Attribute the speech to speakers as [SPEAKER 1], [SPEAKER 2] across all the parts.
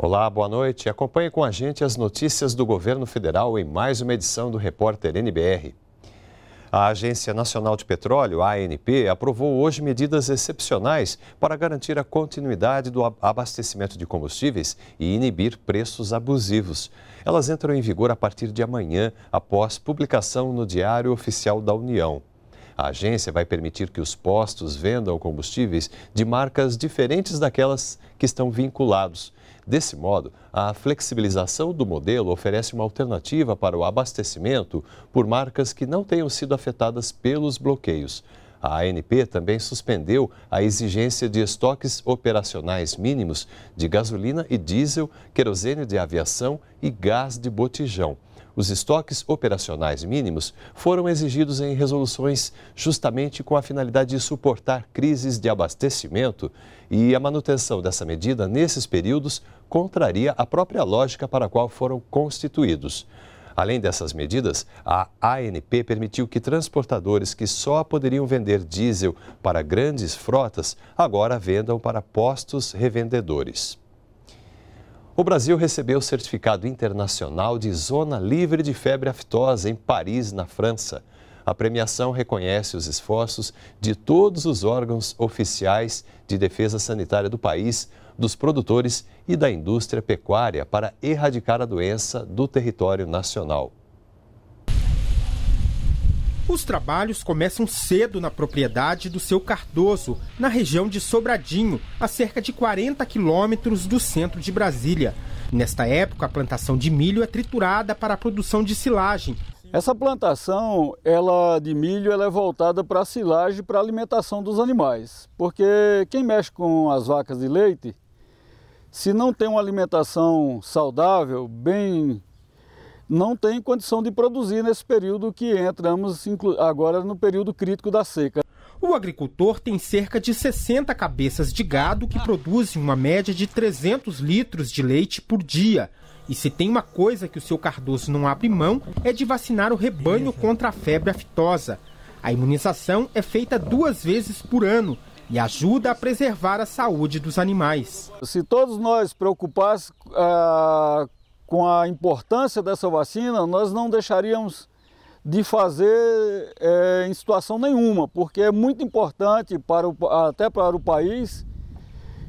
[SPEAKER 1] Olá, boa noite. Acompanhe com a gente as notícias do governo federal em mais uma edição do Repórter NBR. A Agência Nacional de Petróleo, ANP, aprovou hoje medidas excepcionais para garantir a continuidade do abastecimento de combustíveis e inibir preços abusivos. Elas entram em vigor a partir de amanhã, após publicação no Diário Oficial da União. A agência vai permitir que os postos vendam combustíveis de marcas diferentes daquelas que estão vinculados Desse modo, a flexibilização do modelo oferece uma alternativa para o abastecimento por marcas que não tenham sido afetadas pelos bloqueios. A ANP também suspendeu a exigência de estoques operacionais mínimos de gasolina e diesel, querosene de aviação e gás de botijão. Os estoques operacionais mínimos foram exigidos em resoluções justamente com a finalidade de suportar crises de abastecimento e a manutenção dessa medida nesses períodos contraria a própria lógica para a qual foram constituídos. Além dessas medidas, a ANP permitiu que transportadores que só poderiam vender diesel para grandes frotas agora vendam para postos revendedores. O Brasil recebeu o certificado internacional de Zona Livre de Febre Aftosa em Paris, na França. A premiação reconhece os esforços de todos os órgãos oficiais de defesa sanitária do país, dos produtores e da indústria pecuária para erradicar a doença do território nacional.
[SPEAKER 2] Os trabalhos começam cedo na propriedade do seu Cardoso, na região de Sobradinho, a cerca de 40 quilômetros do centro de Brasília. Nesta época, a plantação de milho é triturada para a produção de silagem. Essa plantação ela, de milho ela é voltada para a silagem e para a alimentação dos animais, porque quem mexe com as vacas de leite, se não tem uma alimentação saudável, bem não tem condição de produzir nesse período que entramos agora no período crítico da seca. O agricultor tem cerca de 60 cabeças de gado que produzem uma média de 300 litros de leite por dia. E se tem uma coisa que o seu Cardoso não abre mão é de vacinar o rebanho contra a febre aftosa. A imunização é feita duas vezes por ano e ajuda a preservar a saúde dos animais. Se todos nós preocupássemos ah, com a importância dessa vacina, nós não deixaríamos de fazer é, em situação nenhuma, porque é muito importante para o, até para o país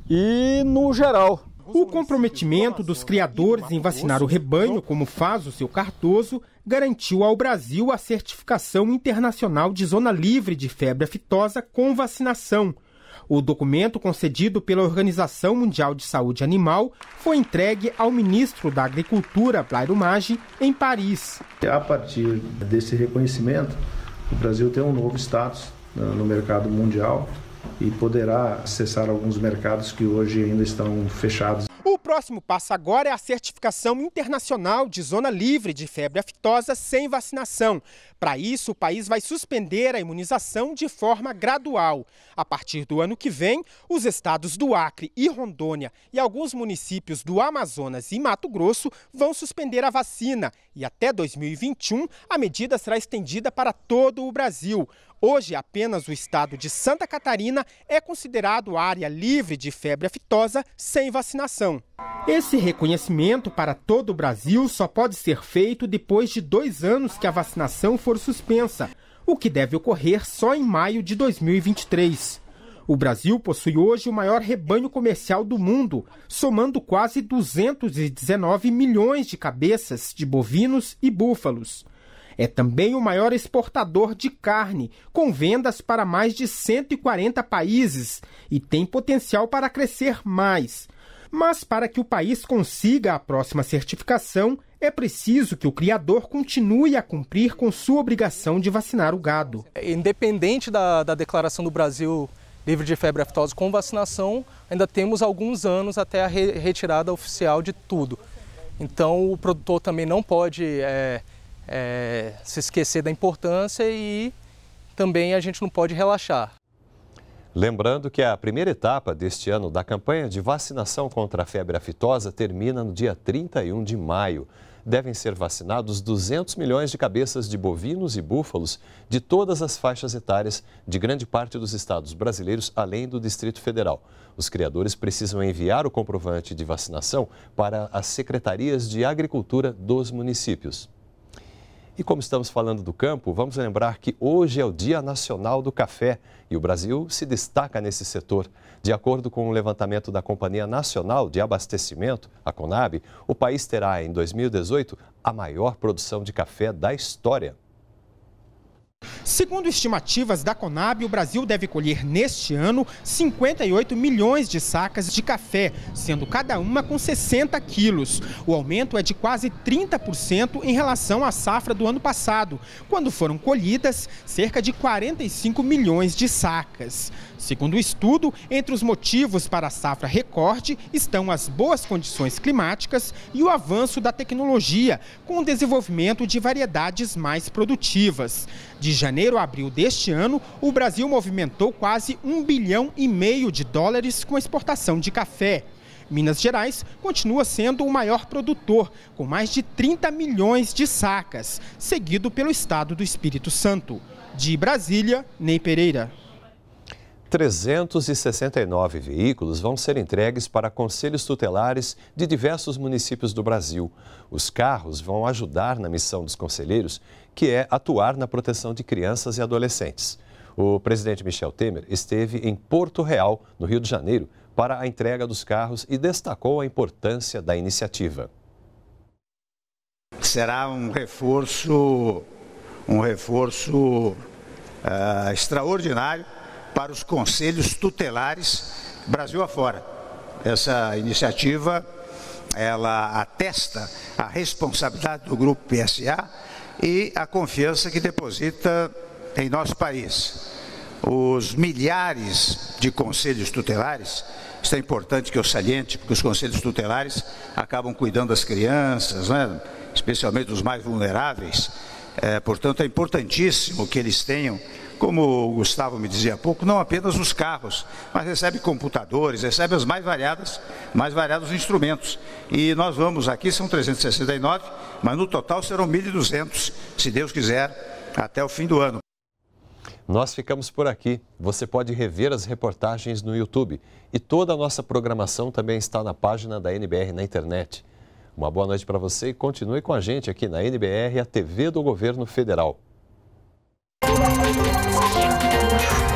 [SPEAKER 2] e no geral. O comprometimento dos criadores em vacinar o rebanho, como faz o seu Cardoso, garantiu ao Brasil a certificação internacional de zona livre de febre aftosa com vacinação o documento concedido pela Organização Mundial de Saúde Animal foi entregue ao ministro da Agricultura, Blairo Maggi, em Paris. A partir desse reconhecimento, o Brasil tem um
[SPEAKER 1] novo status né, no mercado mundial e poderá acessar alguns mercados que hoje ainda estão fechados
[SPEAKER 2] próximo passo agora é a certificação internacional de zona livre de febre aftosa sem vacinação. Para isso, o país vai suspender a imunização de forma gradual. A partir do ano que vem, os estados do Acre e Rondônia e alguns municípios do Amazonas e Mato Grosso vão suspender a vacina. E até 2021, a medida será estendida para todo o Brasil. Hoje, apenas o estado de Santa Catarina é considerado área livre de febre aftosa sem vacinação. Esse reconhecimento para todo o Brasil só pode ser feito depois de dois anos que a vacinação for suspensa, o que deve ocorrer só em maio de 2023. O Brasil possui hoje o maior rebanho comercial do mundo, somando quase 219 milhões de cabeças de bovinos e búfalos. É também o maior exportador de carne, com vendas para mais de 140 países e tem potencial para crescer mais. Mas para que o país consiga a próxima certificação, é preciso que o criador continue a cumprir com sua obrigação de vacinar o gado. Independente da, da declaração do Brasil livre de febre aftosa com vacinação, ainda temos alguns anos até a re retirada oficial de tudo. Então o produtor também não pode é, é, se esquecer da importância e também a gente não pode relaxar.
[SPEAKER 1] Lembrando que a primeira etapa deste ano da campanha de vacinação contra a febre aftosa termina no dia 31 de maio. Devem ser vacinados 200 milhões de cabeças de bovinos e búfalos de todas as faixas etárias de grande parte dos estados brasileiros, além do Distrito Federal. Os criadores precisam enviar o comprovante de vacinação para as secretarias de agricultura dos municípios. E como estamos falando do campo, vamos lembrar que hoje é o Dia Nacional do Café e o Brasil se destaca nesse setor. De acordo com o um levantamento da Companhia Nacional de Abastecimento, a Conab, o país terá em 2018 a maior produção de café da história.
[SPEAKER 2] Segundo estimativas da Conab, o Brasil deve colher neste ano 58 milhões de sacas de café, sendo cada uma com 60 quilos. O aumento é de quase 30% em relação à safra do ano passado, quando foram colhidas cerca de 45 milhões de sacas. Segundo o estudo, entre os motivos para a safra recorde estão as boas condições climáticas e o avanço da tecnologia, com o desenvolvimento de variedades mais produtivas. De janeiro a abril deste ano, o Brasil movimentou quase um bilhão e meio de dólares com exportação de café. Minas Gerais continua sendo o maior produtor, com mais de 30 milhões de sacas, seguido pelo estado do Espírito Santo. De Brasília, Ney Pereira.
[SPEAKER 1] 369 veículos vão ser entregues para conselhos tutelares de diversos municípios do Brasil. Os carros vão ajudar na missão dos conselheiros, que é atuar na proteção de crianças e adolescentes. O presidente Michel Temer esteve em Porto Real, no Rio de Janeiro, para a entrega dos carros e destacou a importância da iniciativa.
[SPEAKER 2] Será um reforço, um reforço uh, extraordinário para os conselhos tutelares Brasil afora. Essa iniciativa ela atesta a responsabilidade do grupo PSA e a confiança que deposita em nosso país. Os milhares de conselhos tutelares, isso é importante que eu saliente, porque os conselhos tutelares acabam cuidando das crianças, né? especialmente dos mais vulneráveis, é, portanto é importantíssimo que eles tenham como o Gustavo me dizia há pouco, não apenas os carros, mas recebe computadores, recebe as mais variadas, mais variados instrumentos. E nós vamos aqui, são 369,
[SPEAKER 1] mas no total serão 1.200, se Deus quiser, até o fim do ano. Nós ficamos por aqui. Você pode rever as reportagens no YouTube. E toda a nossa programação também está na página da NBR na internet. Uma boa noite para você e continue com a gente aqui na NBR, a TV do Governo Federal. Thank you.